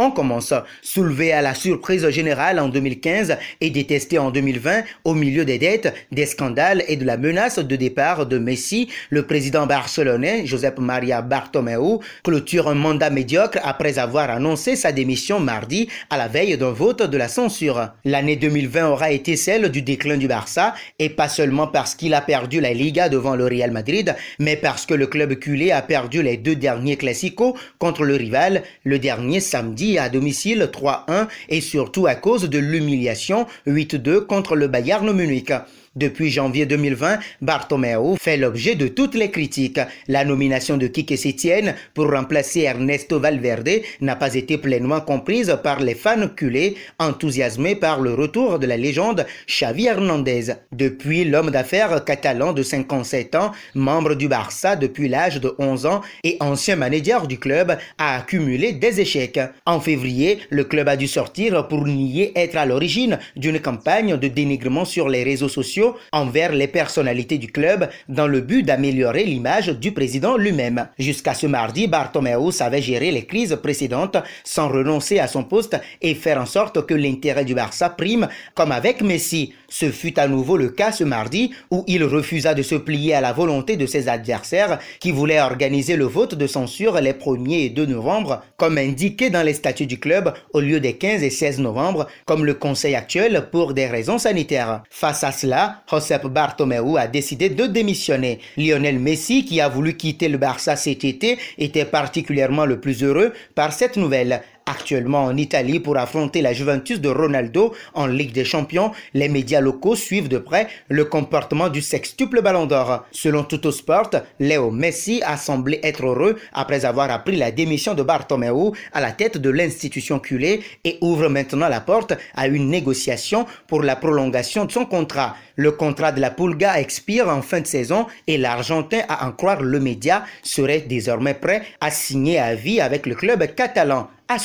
On commence, soulevé à la surprise générale en 2015 et détesté en 2020, au milieu des dettes, des scandales et de la menace de départ de Messi, le président barcelonais, Josep Maria Bartomeu, clôture un mandat médiocre après avoir annoncé sa démission mardi à la veille d'un vote de la censure. L'année 2020 aura été celle du déclin du Barça et pas seulement parce qu'il a perdu la Liga devant le Real Madrid, mais parce que le club culé a perdu les deux derniers classicos contre le rival, le dernier samedi à domicile 3-1 et surtout à cause de l'humiliation 8-2 contre le Bayern Munich. Depuis janvier 2020, Bartomeu fait l'objet de toutes les critiques. La nomination de Kike Sétienne pour remplacer Ernesto Valverde n'a pas été pleinement comprise par les fans culés, enthousiasmés par le retour de la légende Xavi Hernandez. Depuis, l'homme d'affaires catalan de 57 ans, membre du Barça depuis l'âge de 11 ans et ancien manager du club, a accumulé des échecs. En février, le club a dû sortir pour nier être à l'origine d'une campagne de dénigrement sur les réseaux sociaux envers les personnalités du club dans le but d'améliorer l'image du président lui-même. Jusqu'à ce mardi, Bartomeu avait géré les crises précédentes sans renoncer à son poste et faire en sorte que l'intérêt du Barça prime comme avec Messi. Ce fut à nouveau le cas ce mardi où il refusa de se plier à la volonté de ses adversaires qui voulaient organiser le vote de censure les 1er et 2 novembre comme indiqué dans les statuts du club au lieu des 15 et 16 novembre comme le conseil actuel pour des raisons sanitaires. Face à cela, Josep Bartomeu a décidé de démissionner. Lionel Messi, qui a voulu quitter le Barça cet été, était particulièrement le plus heureux par cette nouvelle. Actuellement en Italie pour affronter la Juventus de Ronaldo en Ligue des Champions, les médias locaux suivent de près le comportement du sextuple Ballon d'Or. Selon Sport, Léo Messi a semblé être heureux après avoir appris la démission de Bartomeu à la tête de l'institution culée et ouvre maintenant la porte à une négociation pour la prolongation de son contrat. Le contrat de la Pulga expire en fin de saison et l'Argentin, à en croire le média, serait désormais prêt à signer à vie avec le club catalan. À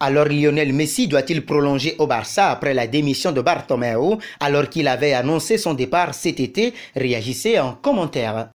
Alors Lionel Messi doit-il prolonger au Barça après la démission de Bartomeu alors qu'il avait annoncé son départ cet été Réagissez en commentaire.